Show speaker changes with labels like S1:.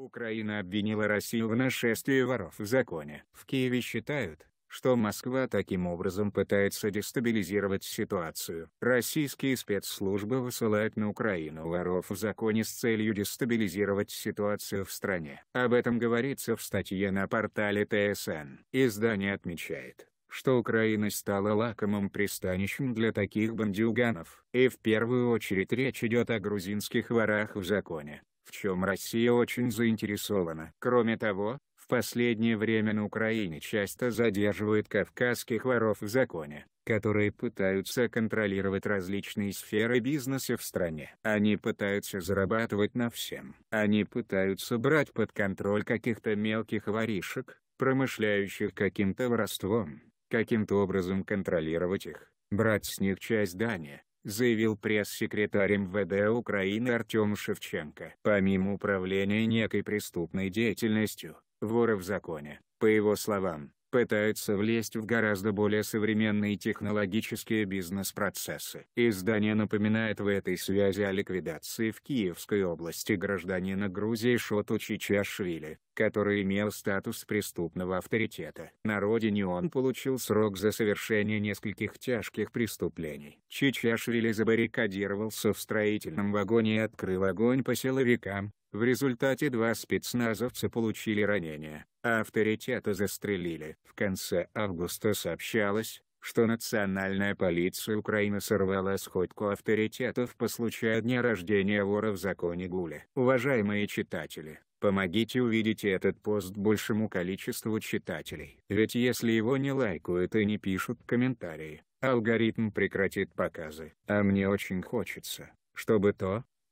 S1: Украина обвинила Россию в нашествии воров в законе. В Киеве считают, что Москва таким образом пытается дестабилизировать ситуацию. Российские спецслужбы высылают на Украину воров в законе с целью дестабилизировать ситуацию в стране. Об этом говорится в статье на портале ТСН. Издание отмечает, что Украина стала лакомым пристанищем для таких бандюганов. И в первую очередь речь идет о грузинских ворах в законе в чем Россия очень заинтересована. Кроме того, в последнее время на Украине часто задерживают кавказских воров в законе, которые пытаются контролировать различные сферы бизнеса в стране. Они пытаются зарабатывать на всем. Они пытаются брать под контроль каких-то мелких воришек, промышляющих каким-то воровством, каким-то образом контролировать их, брать с них часть дани, заявил пресс-секретарь МВД Украины Артем Шевченко. Помимо управления некой преступной деятельностью, вора в законе, по его словам, Пытаются влезть в гораздо более современные технологические бизнес-процессы. Издание напоминает в этой связи о ликвидации в Киевской области гражданина Грузии Шоту Чичашвили, который имел статус преступного авторитета. На родине он получил срок за совершение нескольких тяжких преступлений. Чичашвили забаррикадировался в строительном вагоне и открыл огонь по силовикам, в результате два спецназовца получили ранения, а авторитета застрелили. В конце августа сообщалось, что национальная полиция Украины сорвала сходку авторитетов по случаю дня рождения вора в законе Гуля. Уважаемые читатели, помогите увидеть этот пост большему количеству читателей. Ведь если его не лайкают и не пишут комментарии, алгоритм прекратит показы. А мне очень хочется, чтобы то,